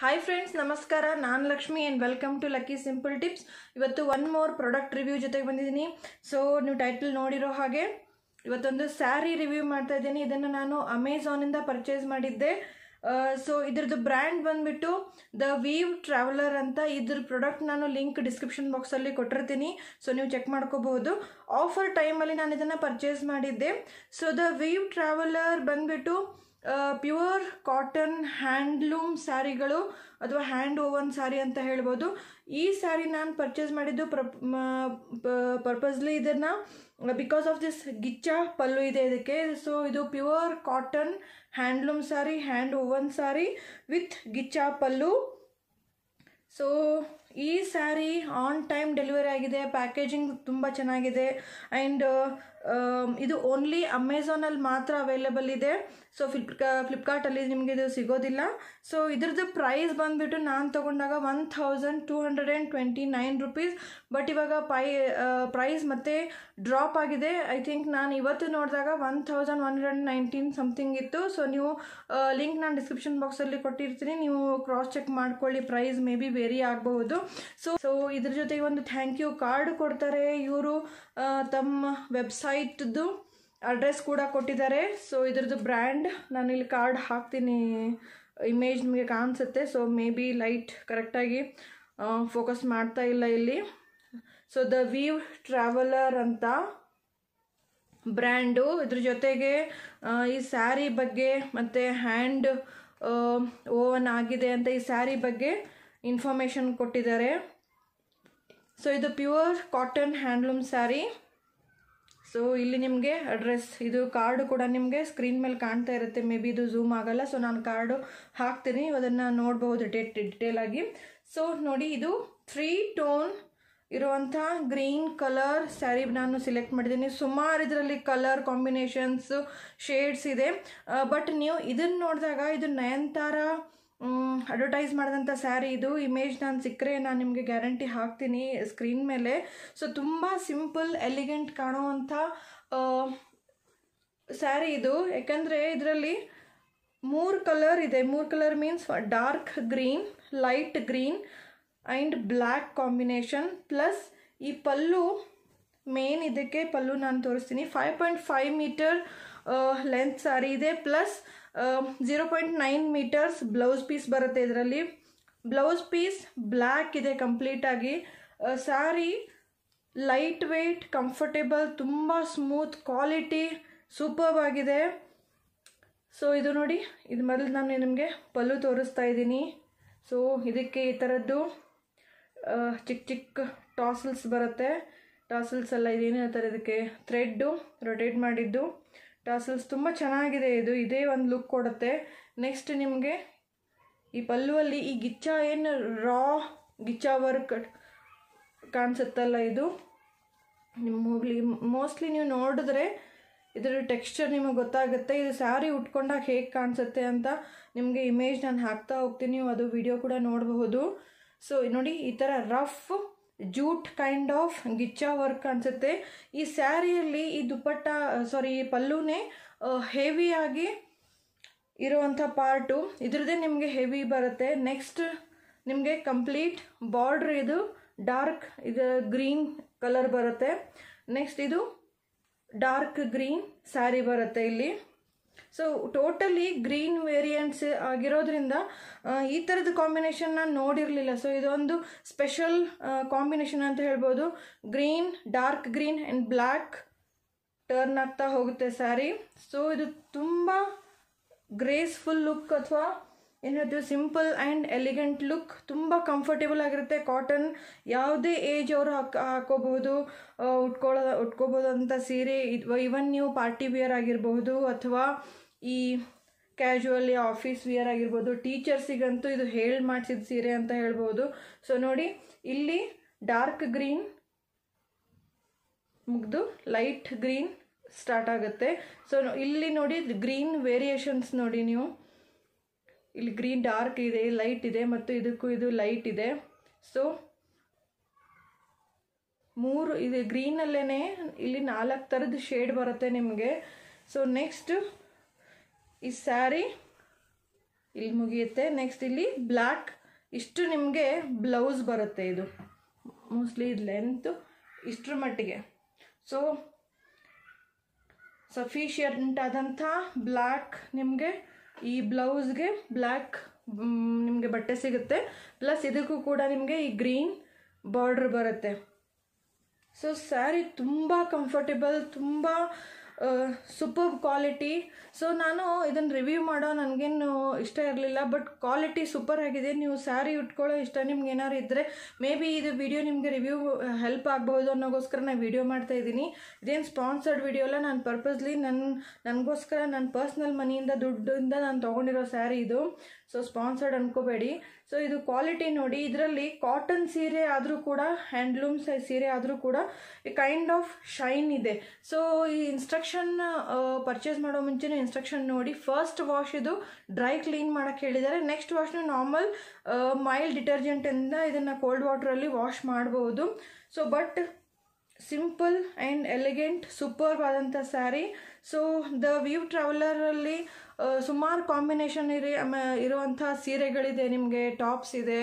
hi friends ನಮಸ್ಕಾರ ನಾನು Lakshmi and welcome to lucky simple tips ಇವತ್ತು ಒನ್ ಮೋರ್ ಪ್ರಾಡಕ್ಟ್ ರಿವ್ಯೂ ಜೊತೆಗೆ ಬಂದಿದ್ದೀನಿ ಸೊ ನೀವು ಟೈಟಲ್ ನೋಡಿರೋ ಹಾಗೆ ಇವತ್ತೊಂದು ಸ್ಯಾರಿ ರಿವ್ಯೂ ಮಾಡ್ತಾ ಇದ್ದೀನಿ ಇದನ್ನು ನಾನು ಅಮೆಝಾನಿಂದ ಪರ್ಚೇಸ್ ಮಾಡಿದ್ದೆ ಸೊ ಇದ್ರದ್ದು ಬ್ರ್ಯಾಂಡ್ ಬಂದುಬಿಟ್ಟು ದ ವೀವ್ ಟ್ರಾವೆಲರ್ ಅಂತ ಇದ್ರ ಪ್ರಾಡಕ್ಟ್ ನಾನು ಲಿಂಕ್ ಡಿಸ್ಕ್ರಿಪ್ಷನ್ ಬಾಕ್ಸಲ್ಲಿ ಕೊಟ್ಟಿರ್ತೀನಿ ಸೊ ನೀವು ಚೆಕ್ ಮಾಡ್ಕೋಬಹುದು ಆಫರ್ ಟೈಮಲ್ಲಿ ನಾನು ಇದನ್ನು ಪರ್ಚೇಸ್ ಮಾಡಿದ್ದೆ ಸೊ ದ ವೀವ್ ಟ್ರಾವೆಲರ್ ಬಂದುಬಿಟ್ಟು ಪ್ಯೂರ್ ಕಾಟನ್ ಹ್ಯಾಂಡ್ಲೂಮ್ ಸ್ಯಾರಿಗಳು ಅಥವಾ ಹ್ಯಾಂಡ್ ಓವನ್ ಸ್ಯಾರಿ ಅಂತ ಹೇಳ್ಬೋದು ಈ ಸ್ಯಾರಿ ನಾನು ಪರ್ಚೇಸ್ ಮಾಡಿದ್ದು ಪರ್ಪಸ್ಲಿ ಇದನ್ನು because of this gicha pallu ಇದೆ ಇದಕ್ಕೆ ಸೊ ಇದು pure cotton handloom sari hand woven sari with gicha pallu so ಈ ಸ್ಯಾರಿ ಆನ್ ಟೈಮ್ ಡೆಲಿವರಿ ಆಗಿದೆ ಪ್ಯಾಕೇಜಿಂಗ್ ತುಂಬ ಚೆನ್ನಾಗಿದೆ ಆ್ಯಂಡ್ uh, um, ಇದು ಓನ್ಲಿ ಅಮೆಝಾನಲ್ಲಿ ಮಾತ್ರ ಅವೈಲೇಬಲ್ ಇದೆ ಸೊ ಫ್ಲಿಪ್ ಫ್ಲಿಪ್ಕಾರ್ಟಲ್ಲಿ ನಿಮಗೆ ಇದು ಸಿಗೋದಿಲ್ಲ ಸೊ ಇದ್ರದ್ದು ಪ್ರೈಸ್ ಬಂದುಬಿಟ್ಟು ನಾನು ತೊಗೊಂಡಾಗ one thousand two hundred and twenty nine rupees but ಇವಾಗ ಪೈ ಪ್ರೈಸ್ uh, ಮತ್ತೆ ಡ್ರಾಪ್ ಆಗಿದೆ ಐ ಥಿಂಕ್ ನಾನು ಇವತ್ತು ನೋಡಿದಾಗ one thousand one hundred nineteen something ಇತ್ತು ಸೊ ನೀವು ಲಿಂಕ್ ನಾನು ಡಿಸ್ಕ್ರಿಪ್ಷನ್ ಬಾಕ್ಸಲ್ಲಿ ಕೊಟ್ಟಿರ್ತೀನಿ ನೀವು ಕ್ರಾಸ್ ಚೆಕ್ ಮಾಡ್ಕೊಳ್ಳಿ ಪ್ರೈಸ್ ಮೇ ಬಿ ವೇರಿ ಆಗಬಹುದು ಸೊ ಸೊ ಇದ್ರ ಜೊತೆಗೆ ಒಂದು ಥ್ಯಾಂಕ್ ಯು ಕಾರ್ಡ್ ಕೊಡ್ತಾರೆ ಇವರು ತಮ್ಮ ವೆಬ್ಸೈಟ್ದು ಅಡ್ರೆಸ್ ಕೂಡ ಕೊಟ್ಟಿದ್ದಾರೆ ಸೊ ಇದ್ರದ್ದು ಬ್ರ್ಯಾಂಡ್ ನಾನು ಇಲ್ಲಿ ಕಾರ್ಡ್ ಹಾಕ್ತೀನಿ ಇಮೇಜ್ ನಿಮಗೆ ಕಾಣಿಸುತ್ತೆ ಸೊ ಮೇ ಬಿ ಲೈಟ್ ಕರೆಕ್ಟಾಗಿ ಫೋಕಸ್ ಮಾಡ್ತಾ ಇಲ್ಲ ಇಲ್ಲಿ ಸೊ ದ ವೀವ್ ಟ್ರಾವೆಲರ್ ಅಂತ ಬ್ರ್ಯಾಂಡು ಇದ್ರ ಜೊತೆಗೆ ಈ ಸ್ಯಾರಿ ಬಗ್ಗೆ ಮತ್ತು ಹ್ಯಾಂಡ್ ಓವನ್ ಆಗಿದೆ ಅಂತ ಈ ಸ್ಯಾರಿ ಬಗ್ಗೆ ಇನ್ಫಾರ್ಮೇಷನ್ ಕೊಟ್ಟಿದ್ದಾರೆ ಸೊ ಇದು pure cotton handloom sari so ಇಲ್ಲಿ ನಿಮಗೆ ಅಡ್ರೆಸ್ ಇದು ಕಾರ್ಡು ಕೂಡ ನಿಮಗೆ ಸ್ಕ್ರೀನ್ ಮೇಲೆ ಕಾಣ್ತಾ ಇರುತ್ತೆ ಮೇ ಬಿ ಇದು ಝೂಮ್ ಆಗಲ್ಲ ಸೊ ನಾನು ಕಾರ್ಡು ಹಾಕ್ತೀನಿ ಅದನ್ನು ನೋಡಬಹುದು ಡೇಟ್ ಡಿಟೇಲ್ ಆಗಿ ಸೊ ನೋಡಿ ಇದು ಥ್ರೀ ಟೋನ್ ಇರುವಂಥ ಗ್ರೀನ್ ಕಲರ್ ಸ್ಯಾರಿ ನಾನು ಸಿಲೆಕ್ಟ್ ಮಾಡಿದ್ದೀನಿ ಸುಮಾರು ಇದರಲ್ಲಿ ಕಲರ್ ಕಾಂಬಿನೇಷನ್ಸು ಶೇಡ್ಸ್ ಇದೆ ಬಟ್ uh, ನೀವು ಇದನ್ನು ನೋಡಿದಾಗ ಇದು ನಯನ್ತಾರ ಅಡ್ವರ್ಟೈಸ್ ಮಾಡಿದಂಥ ಸ್ಯಾರಿ ಇದು ಇಮೇಜ್ ನಾನು ಸಿಕ್ಕರೆ ನಾನು ನಿಮಗೆ ಗ್ಯಾರಂಟಿ ಹಾಕ್ತೀನಿ ಸ್ಕ್ರೀನ್ ಮೇಲೆ ಸೊ ತುಂಬ ಸಿಂಪಲ್ ಎಲಿಗೆಂಟ್ ಕಾಣುವಂಥ ಸ್ಯಾರಿ ಇದು ಯಾಕಂದರೆ ಇದರಲ್ಲಿ ಮೂರು ಕಲರ್ ಇದೆ ಮೂರು colour means dark green light green and black combination plus ಈ ಪಲ್ಲು ಮೇನ್ ಇದಕ್ಕೆ ಪಲ್ಲು ನಾನು ತೋರಿಸ್ತೀನಿ five point five metre length sari ಇದೆ plus zero point nine metres blouse piece ಬರುತ್ತೆ ಇದರಲ್ಲಿ ಬ್ಲೌಸ್ ಪೀಸ್ ಬ್ಲ್ಯಾಕ್ ಇದೆ ಕಂಪ್ಲೀಟಾಗಿ ಸ್ಯಾರಿ ಲೈಟ್ ವೆಯ್ಟ್ ಕಂಫರ್ಟೇಬಲ್ ತುಂಬ ಸ್ಮೂತ್ ಕ್ವಾಲಿಟಿ ಸೂಪರ್ ಆಗಿದೆ ಸೊ ಇದು ನೋಡಿ ಇದು ಮೊದಲು ನಾನು ನಿಮಗೆ ಪಲ್ಲು ತೋರಿಸ್ತಾ ಇದ್ದೀನಿ ಸೊ ಇದಕ್ಕೆ ಈ ಥರದ್ದು ಚಿಕ್ಕ ಚಿಕ್ಕ ಟಾಸಲ್ಸ್ ಬರುತ್ತೆ ಟಾಸಲ್ಸ್ ಎಲ್ಲ ಇದೇನು ಹೇಳ್ತಾರೆ ಇದಕ್ಕೆ ಥ್ರೆಡ್ಡು ರೊಟೇಟ್ ಮಾಡಿದ್ದು ಟಾಸಲ್ಸ್ ತುಂಬ ಚೆನ್ನಾಗಿದೆ ಇದು ಇದೇ ಒಂದು ಲುಕ್ ಕೊಡುತ್ತೆ ನೆಕ್ಸ್ಟ್ ನಿಮಗೆ ಈ ಪಲ್ಲುವಲ್ಲಿ ಈ ಗಿಚ್ಚ ಏನು ರಾ ಗಿಚ್ಚ ವರ್ಕ್ ಕಾಣಿಸುತ್ತಲ್ಲ ಇದು ನಿಮ್ಮ ಹೋಗ್ಲಿ ಮೋಸ್ಟ್ಲಿ ನೀವು ನೋಡಿದ್ರೆ ಇದರ ಟೆಕ್ಸ್ಚರ್ ನಿಮಗೆ ಗೊತ್ತಾಗುತ್ತೆ ಇದು ಸ್ಯಾರಿ ಉಟ್ಕೊಂಡಾಗ ಹೇಗೆ ಕಾಣಿಸುತ್ತೆ ಅಂತ ನಿಮಗೆ ಇಮೇಜ್ ನಾನು ಹಾಕ್ತಾ ಹೋಗ್ತೀನಿ ನೀವು ಅದು ವಿಡಿಯೋ ಕೂಡ ನೋಡಬಹುದು ಸೊ ನೋಡಿ ಈ ಥರ ರಫ್ ಜೂಟ್ ಕೈಂಡ್ ಆಫ್ ಗಿಚ್ಚ ವರ್ಕ್ ಅನಿಸುತ್ತೆ ಈ ಸ್ಯಾರಿಯಲ್ಲಿ ಈ ದುಪ್ಪಟ್ಟ ಸಾರಿ ಪಲ್ಲುನೇ ಹೆವಿಯಾಗಿ ಇರುವಂಥ ಪಾರ್ಟು ಇದ್ರದ್ದೇ ನಿಮಗೆ ಹೆವಿ ಬರುತ್ತೆ ನೆಕ್ಸ್ಟ್ ನಿಮಗೆ ಕಂಪ್ಲೀಟ್ ಬಾರ್ಡ್ರ್ ಇದು ಡಾರ್ಕ್ ಇದು ಗ್ರೀನ್ ಕಲರ್ ಬರುತ್ತೆ ನೆಕ್ಸ್ಟ್ ಇದು ಡಾರ್ಕ್ ಗ್ರೀನ್ ಸ್ಯಾರಿ ಬರುತ್ತೆ ಇಲ್ಲಿ ಸೊ ಟೋಟಲಿ ಗ್ರೀನ್ ವೇರಿಯಂಟ್ಸ್ ಆಗಿರೋದ್ರಿಂದ ಈ ಥರದ ಕಾಂಬಿನೇಷನ್ ನಾನು ನೋಡಿರಲಿಲ್ಲ ಸೊ ಇದೊಂದು ಸ್ಪೆಷಲ್ ಕಾಂಬಿನೇಷನ್ ಅಂತ ಹೇಳ್ಬೋದು green dark green and black turn ಆಗ್ತಾ ಹೋಗುತ್ತೆ ಸ್ಯಾರಿ ಸೊ ಇದು ತುಂಬ ಗ್ರೇಸ್ಫುಲ್ ಲುಕ್ ಅಥವಾ ಏನದು ಸಿಂಪಲ್ ಆ್ಯಂಡ್ ಎಲಿಗೆಂಟ್ ಲುಕ್ ತುಂಬ ಕಂಫರ್ಟೇಬಲ್ ಆಗಿರುತ್ತೆ ಕಾಟನ್ ಯಾವುದೇ ಏಜ್ ಅವರು ಹಾಕ್ ಹಾಕೋಬಹುದು ಉಟ್ಕೊಳ್ಳೋ ಉಟ್ಕೋಬೋದಂಥ ಅಂತ ಸೀರೆ ಇವನ್ ನೀವು ಪಾರ್ಟಿ ವಿಯರ್ ಆಗಿರಬಹುದು ಅಥವಾ ಈ ಕ್ಯಾಶುವಲಿ ಆಫೀಸ್ ವಿಯರ್ ಆಗಿರ್ಬೋದು ಟೀಚರ್ಸಿಗಂತೂ ಇದು ಹೇಳಿ ಮಾಡಿಸಿದ ಸೀರೆ ಅಂತ ಹೇಳ್ಬೋದು ಸೊ ನೋಡಿ ಇಲ್ಲಿ ಡಾರ್ಕ್ ಗ್ರೀನ್ ಮುಗಿದು ಲೈಟ್ ಗ್ರೀನ್ ಸ್ಟಾರ್ಟ್ ಆಗುತ್ತೆ ಸೊ ಇಲ್ಲಿ ನೋಡಿ ಗ್ರೀನ್ ವೇರಿಯೇಷನ್ಸ್ ನೋಡಿ ನೀವು ಇಲ್ಲಿ ಗ್ರೀನ್ ಡಾರ್ಕ್ ಇದೆ ಲೈಟ್ ಇದೆ ಮತ್ತು ಇದಕ್ಕೂ ಇದು ಲೈಟ್ ಇದೆ ಸೊ ಮೂರು ಇದು ಗ್ರೀನಲ್ಲೇ ಇಲ್ಲಿ ನಾಲ್ಕು ಥರದ ಶೇಡ್ ಬರುತ್ತೆ ನಿಮಗೆ ಸೊ ನೆಕ್ಸ್ಟ್ ಈ ಸ್ಯಾರಿ ಇಲ್ಲಿ ಮುಗಿಯುತ್ತೆ ನೆಕ್ಸ್ಟ್ ಇಲ್ಲಿ ಬ್ಲ್ಯಾಕ್ ಇಷ್ಟು ನಿಮಗೆ ಬ್ಲೌಸ್ ಬರುತ್ತೆ ಇದು ಮೋಸ್ಟ್ಲಿ ಇದು ಲೆಂತು ಇಷ್ಟರ ಮಟ್ಟಿಗೆ ಸೊ ಸಫಿಷಿಯಂಟ್ ಆದಂಥ ಬ್ಲ್ಯಾಕ್ ನಿಮಗೆ ಈ ಬ್ಲೌಸ್ಗೆ ಬ್ಲ್ಯಾಕ್ ನಿಮಗೆ ಬಟ್ಟೆ ಸಿಗುತ್ತೆ ಪ್ಲಸ್ ಇದಕ್ಕೂ ಕೂಡ ನಿಮಗೆ ಈ ಗ್ರೀನ್ ಬಾರ್ಡ್ರ್ ಬರುತ್ತೆ ಸೊ ಸ್ಯಾರಿ ತುಂಬ ಕಂಫರ್ಟೇಬಲ್ ತುಂಬ ಸೂಪರ್ ಕ್ವಾಲಿಟಿ ಸೊ ನಾನು ಇದನ್ನು ರಿವ್ಯೂ ಮಾಡೋ ನನಗೇನು ಇಷ್ಟ ಇರಲಿಲ್ಲ ಬಟ್ ಕ್ವಾಲಿಟಿ ಸೂಪರ್ ಆಗಿದೆ ನೀವು ಸ್ಯಾರಿ ಉಟ್ಕೊಳ್ಳೋ ಇಷ್ಟ ನಿಮ್ಗೆ ಏನಾರು ಇದ್ದರೆ ಮೇ ಬಿ ಇದು ವಿಡಿಯೋ ನಿಮಗೆ ರಿವ್ಯೂ ಹೆಲ್ಪ್ ಆಗ್ಬೋದು ಅನ್ನೋಗೋಸ್ಕರ ನಾನು ವಿಡಿಯೋ ಮಾಡ್ತಾ ಇದ್ದೀನಿ ಇದೇನು ಸ್ಪಾನ್ಸರ್ಡ್ ವಿಡಿಯೋ ಅಲ್ಲ ನಾನು ಪರ್ಪಸ್ಲಿ ನನ್ನ ನನಗೋಸ್ಕರ ನನ್ನ ಪರ್ಸ್ನಲ್ ಮನಿಯಿಂದ ದುಡ್ಡಿಂದ ನಾನು ತೊಗೊಂಡಿರೋ ಸ್ಯಾರಿ ಇದು ಸೊ ಸ್ಪಾನ್ಸರ್ಡ್ ಅನ್ಕೋಬೇಡಿ ಸೊ ಇದು ಕ್ವಾಲಿಟಿ ನೋಡಿ ಇದರಲ್ಲಿ ಕಾಟನ್ ಸೀರೆ ಆದರೂ ಕೂಡ ಹ್ಯಾಂಡ್ಲೂಮ್ ಸೀರೆ ಆದರೂ ಕೂಡ ಕೈಂಡ್ ಆಫ್ ಶೈನ್ ಇದೆ ಸೊ ಈ ಇನ್ಸ್ಟ್ರಕ್ಷನ್ ಪರ್ಚೇಸ್ ಮಾಡೋ ಮುಂಚೆನೇ ಇನ್ಸ್ಟ್ರಕ್ಷನ್ ನೋಡಿ ಫಸ್ಟ್ ವಾಶ್ ಇದು ಡ್ರೈ ಕ್ಲೀನ್ ಮಾಡೋಕ್ಕೆ ಹೇಳಿದ್ದಾರೆ ನೆಕ್ಸ್ಟ್ ವಾಶ್ನ ನಾರ್ಮಲ್ ಮೈಲ್ಡ್ ಡಿಟರ್ಜೆಂಟಿಂದ ಇದನ್ನು ಕೋಲ್ಡ್ ವಾಟರಲ್ಲಿ ವಾಶ್ ಮಾಡ್ಬೋದು so but simple and elegant superb ಆದಂಥ ಸ್ಯಾರಿ ಸೊ ದ ವ್ಯೂ ಟ್ರಾವೆಲರಲ್ಲಿ ಸುಮಾರು ಕಾಂಬಿನೇಷನ್ ಇರಿ ಇರುವಂಥ ಸೀರೆಗಳಿದೆ ನಿಮಗೆ ಟಾಪ್ಸ್ ಇದೆ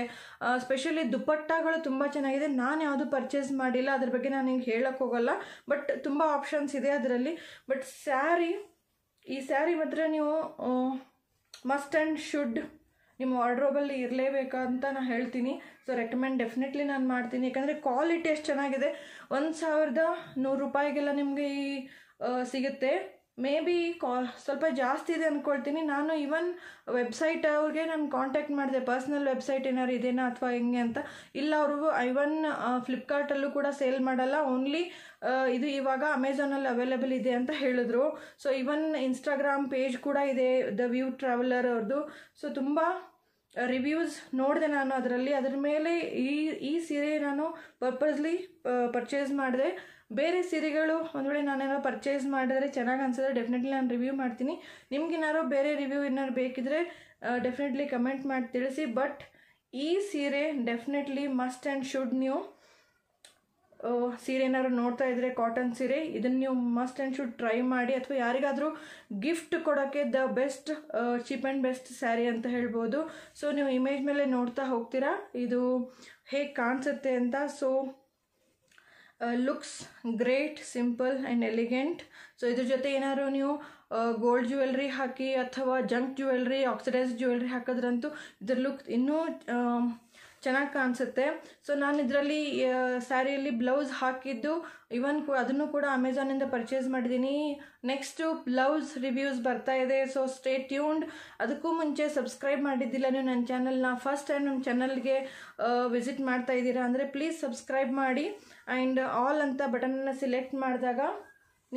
ಸ್ಪೆಷಲಿ ದುಪ್ಪಟ್ಟಗಳು ತುಂಬ ಚೆನ್ನಾಗಿದೆ ನಾನು ಯಾವುದು ಪರ್ಚೇಸ್ ಮಾಡಿಲ್ಲ ಅದ್ರ ಬಗ್ಗೆ ನಾನು ಹಿಂಗೆ ಹೇಳಕ್ಕೆ ಹೋಗಲ್ಲ ಬಟ್ ತುಂಬ ಆಪ್ಷನ್ಸ್ ಇದೆ ಅದರಲ್ಲಿ ಬಟ್ ಸ್ಯಾರಿ ಈ ಸ್ಯಾರಿ ಮಾತ್ರ ನೀವು ಮಸ್ಟ್ ಆ್ಯಂಡ್ ಶುಡ್ ನಿಮ್ಮ ವಾರ್ಡ್ರೋಬಲ್ಲಿ ಇರಲೇಬೇಕಂತ ನಾನು ಹೇಳ್ತೀನಿ ಸೊ ರೆಕಮೆಂಡ್ ಡೆಫಿನೆಟ್ಲಿ ನಾನು ಮಾಡ್ತೀನಿ ಯಾಕಂದರೆ ಕ್ವಾಲಿಟಿ ಎಷ್ಟು ಚೆನ್ನಾಗಿದೆ ಒಂದು ಸಾವಿರದ ನೂರು ರೂಪಾಯಿಗೆಲ್ಲ ನಿಮಗೆ ಈ ಸಿಗುತ್ತೆ ಮೇ ಬಿ ಕಾ ಸ್ವಲ್ಪ ಜಾಸ್ತಿ ಇದೆ ಅಂದ್ಕೊಳ್ತೀನಿ ನಾನು ಇವನ್ ವೆಬ್ಸೈಟ್ ಅವ್ರಿಗೆ ನಾನು ಕಾಂಟ್ಯಾಕ್ಟ್ ಮಾಡಿದೆ ಪರ್ಸ್ನಲ್ ವೆಬ್ಸೈಟ್ ಏನಾರು ಇದೇನಾ ಅಥವಾ ಹೆಂಗೆ ಅಂತ ಇಲ್ಲ ಅವರು ಇವನ್ ಫ್ಲಿಪ್ಕಾರ್ಟಲ್ಲೂ ಕೂಡ ಸೇಲ್ ಮಾಡಲ್ಲ ಓನ್ಲಿ ಇದು ಇವಾಗ ಅಮೆಝಾನಲ್ಲಿ ಅವೈಲೇಬಲ್ ಇದೆ ಅಂತ ಹೇಳಿದ್ರು ಸೊ ಇವನ್ ಇನ್ಸ್ಟಾಗ್ರಾಮ್ ಪೇಜ್ ಕೂಡ ಇದೆ ದ ವ್ಯೂ ಟ್ರಾವೆಲರ್ ಅವ್ರದ್ದು ಸೊ ತುಂಬ ರಿವ್ಯೂಸ್ ನೋಡಿದೆ ನಾನು ಅದರಲ್ಲಿ ಅದರ ಮೇಲೆ ಈ ಈ ಸೀರೆ ನಾನು ಪರ್ಪಸ್ಲಿ ಪರ್ಚೇಸ್ ಮಾಡಿದೆ ಬೇರೆ ಸೀರೆಗಳು ಒಂದು ವೇಳೆ ನಾನೇನೋ ಪರ್ಚೇಸ್ ಮಾಡಿದ್ರೆ ಚೆನ್ನಾಗಿ ಅನಿಸಿದ್ರೆ ಡೆಫಿನೆಟ್ಲಿ ನಾನು ರಿವ್ಯೂ ಮಾಡ್ತೀನಿ ನಿಮ್ಗೇನಾರೋ ಬೇರೆ ರಿವ್ಯೂ ಏನಾರು ಬೇಕಿದ್ರೆ ಡೆಫಿನೆಟ್ಲಿ ಕಮೆಂಟ್ ಮಾಡಿ ತಿಳಿಸಿ ಬಟ್ ಈ ಸೀರೆ ಡೆಫಿನೆಟ್ಲಿ ಮಸ್ಟ್ ಆ್ಯಂಡ್ ಶುಡ್ ನೀವು ಸೀರೆ ಏನಾದ್ರು ನೋಡ್ತಾ ಇದ್ರೆ ಕಾಟನ್ ಸೀರೆ ಇದನ್ನು ನೀವು ಮಸ್ಟ್ ಆ್ಯಂಡ್ ಶುಡ್ ಟ್ರೈ ಮಾಡಿ ಅಥವಾ ಯಾರಿಗಾದರೂ ಗಿಫ್ಟ್ ಕೊಡೋಕ್ಕೆ the best cheap and best sari ಅಂತ ಹೇಳ್ಬೋದು ಸೊ ನೀವು ಇಮೇಜ್ ಮೇಲೆ ನೋಡ್ತಾ ಹೋಗ್ತೀರಾ ಇದು ಹೇಗೆ ಕಾಣಿಸುತ್ತೆ ಅಂತ so looks great simple and elegant so ಇದ್ರ ಜೊತೆ ಏನಾದ್ರು ನೀವು ಗೋಲ್ಡ್ uh, ಜ್ಯುವೆಲ್ರಿ ಹಾಕಿ ಅಥವಾ ಜಂಕ್ ಜ್ಯುವೆಲ್ರಿ ಆಕ್ಸಿಡೈಸ್ ಜ್ಯುವೆಲ್ರಿ ಹಾಕಿದ್ರಂತೂ ಇದ್ರ ಲುಕ್ ಇನ್ನೂ um, ಚೆನ್ನಾಗಿ ಕಾಣಿಸುತ್ತೆ ಸೊ ನಾನು ಇದರಲ್ಲಿ ಸ್ಯಾರಿಯಲ್ಲಿ ಬ್ಲೌಸ್ ಹಾಕಿದ್ದು ಇವನ್ ಕು ಅದನ್ನು ಕೂಡ ಅಮೆಝಾನಿಂದ ಪರ್ಚೇಸ್ ಮಾಡಿದ್ದೀನಿ ನೆಕ್ಸ್ಟು ಬ್ಲೌಸ್ ರಿವ್ಯೂಸ್ ಬರ್ತಾ ಇದೆ ಸೊ ಸ್ಟೇ ಟ್ಯೂನ್ಡ್ ಅದಕ್ಕೂ ಮುಂಚೆ ಸಬ್ಸ್ಕ್ರೈಬ್ ಮಾಡಿದ್ದಿಲ್ಲ ನೀವು ನನ್ನ ಚಾನಲ್ನ ಫಸ್ಟ್ ಟೈಮ್ ನಮ್ಮ ಚಾನಲ್ಗೆ ವಿಸಿಟ್ ಮಾಡ್ತಾ ಇದ್ದೀರಾ ಅಂದರೆ ಪ್ಲೀಸ್ ಸಬ್ಸ್ಕ್ರೈಬ್ ಮಾಡಿ ಆ್ಯಂಡ್ ಆಲ್ ಅಂತ ಬಟನನ್ನು ಸಿಲೆಕ್ಟ್ ಮಾಡಿದಾಗ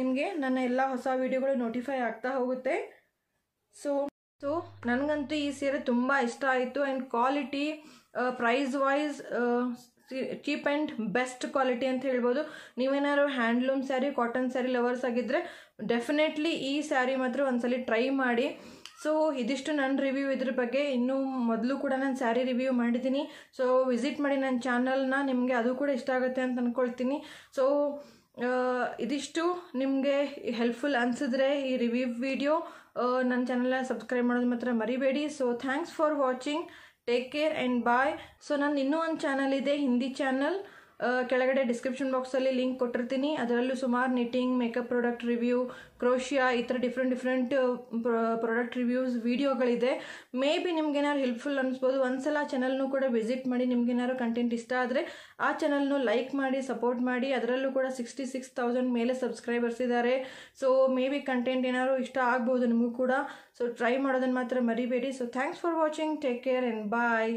ನಿಮಗೆ ನನ್ನ ಎಲ್ಲ ಹೊಸ ವೀಡಿಯೋಗಳು ನೋಟಿಫೈ ಆಗ್ತಾ ಹೋಗುತ್ತೆ ಸೊ ಸೊ ನನಗಂತೂ ಈ ಸೀರೆ ತುಂಬ ಇಷ್ಟ ಆಯಿತು and quality price wise cheap and best quality ಅಂತ ಹೇಳ್ಬೋದು ನೀವೇನಾದ್ರು handloom sari cotton sari lovers ಆಗಿದ್ದರೆ ಡೆಫಿನೆಟ್ಲಿ ಈ ಸ್ಯಾರಿ ಮಾತ್ರ ಒಂದ್ಸಲಿ ಟ್ರೈ ಮಾಡಿ ಸೊ ಇದಿಷ್ಟು ನನ್ನ ರಿವ್ಯೂ ಇದ್ರ ಬಗ್ಗೆ ಇನ್ನೂ ಮೊದಲು ಕೂಡ ನಾನು ಸ್ಯಾರಿ ರಿವ್ಯೂ ಮಾಡಿದ್ದೀನಿ ಸೊ ವಿಸಿಟ್ ಮಾಡಿ ನನ್ನ ಚಾನಲ್ನ ನಿಮಗೆ ಅದು ಕೂಡ ಇಷ್ಟ ಆಗುತ್ತೆ ಅಂತ ಅಂದ್ಕೊಳ್ತೀನಿ ಸೊ ಇದಿಷ್ಟು ನಿಮಗೆ ಹೆಲ್ಪ್ಫುಲ್ ಅನಿಸಿದ್ರೆ ಈ ರಿವ್ಯೂ ವಿಡಿಯೋ ನನ್ನ ಚಾನಲ್ನ ಸಬ್ಸ್ಕ್ರೈಬ್ ಮಾಡೋದು ಮಾತ್ರ ಮರಿಬೇಡಿ so thanks for watching take care and bye so ನನ್ನ ಇನ್ನೂ ಒಂದು ಚಾನಲ್ ಇದೆ ಹಿಂದಿ ಚಾನಲ್ ಕೆಳಗಡೆ ಡಿಸ್ಕ್ರಿಪ್ಷನ್ ಬಾಕ್ಸಲ್ಲಿ ಲಿಂಕ್ ಕೊಟ್ಟಿರ್ತೀನಿ ಅದರಲ್ಲೂ ಸುಮಾರು ನಿಟ್ಟಿಂಗ್ ಮೇಕಪ್ ಪ್ರಾಡಕ್ಟ್ ರಿವ್ಯೂ ಕ್ರೋಷಿಯಾ ಈ ಥರ ಡಿಫ್ರೆಂಟ್ ಡಿಫ್ರೆಂಟ್ ಪ್ರಾಡಕ್ಟ್ ರಿವ್ಯೂಸ್ ವೀಡಿಯೋಗಳಿದೆ ಮೇ ಬಿ ನಿಮ್ಗೇನಾದ್ರು ಹೆಲ್ಪ್ಫುಲ್ ಒಂದು ಒಂದ್ಸಲ ಚಾನಲ್ನೂ ಕೂಡ ವಿಸಿಟ್ ಮಾಡಿ ನಿಮ್ಗೇನಾದ್ರು ಕಂಟೆಂಟ್ ಇಷ್ಟ ಆದರೆ ಆ ಚಾನಲ್ನು ಲೈಕ್ ಮಾಡಿ ಸಪೋರ್ಟ್ ಮಾಡಿ ಅದರಲ್ಲೂ ಕೂಡ ಸಿಕ್ಸ್ಟಿ ಸಿಕ್ಸ್ ತೌಸಂಡ್ ಮೇಲೆ ಸಬ್ಸ್ಕ್ರೈಬರ್ಸ್ ಇದ್ದಾರೆ ಸೊ ಮೇ ಬಿ ಕಂಟೆಂಟ್ ಏನಾರು ಇಷ್ಟ ಆಗ್ಬೋದು ನಿಮಗೂ ಕೂಡ ಸೊ ಟ್ರೈ ಮಾಡೋದನ್ನು ಮಾತ್ರ ಮರಿಬೇಡಿ so thanks for watching take care and bye